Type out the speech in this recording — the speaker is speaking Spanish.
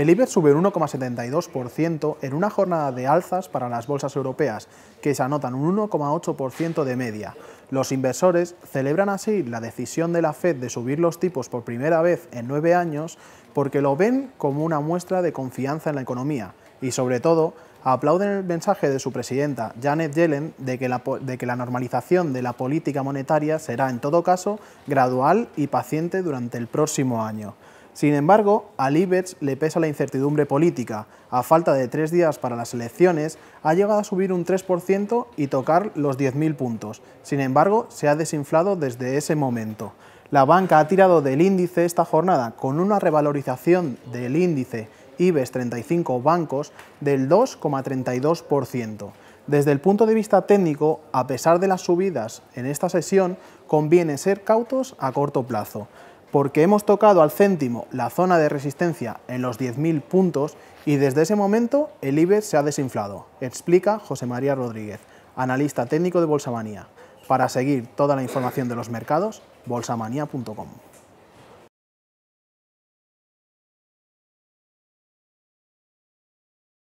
El IBEX sube un 1,72% en una jornada de alzas para las bolsas europeas, que se anotan un 1,8% de media. Los inversores celebran así la decisión de la Fed de subir los tipos por primera vez en nueve años porque lo ven como una muestra de confianza en la economía y, sobre todo, aplauden el mensaje de su presidenta, Janet Yellen, de que, la, de que la normalización de la política monetaria será, en todo caso, gradual y paciente durante el próximo año. Sin embargo, al IBEX le pesa la incertidumbre política. A falta de tres días para las elecciones, ha llegado a subir un 3% y tocar los 10.000 puntos. Sin embargo, se ha desinflado desde ese momento. La banca ha tirado del índice esta jornada con una revalorización del índice IBEX 35 bancos del 2,32%. Desde el punto de vista técnico, a pesar de las subidas en esta sesión, conviene ser cautos a corto plazo porque hemos tocado al céntimo la zona de resistencia en los 10.000 puntos y desde ese momento el IBEX se ha desinflado, explica José María Rodríguez, analista técnico de Bolsamanía. Para seguir toda la información de los mercados, bolsamanía.com.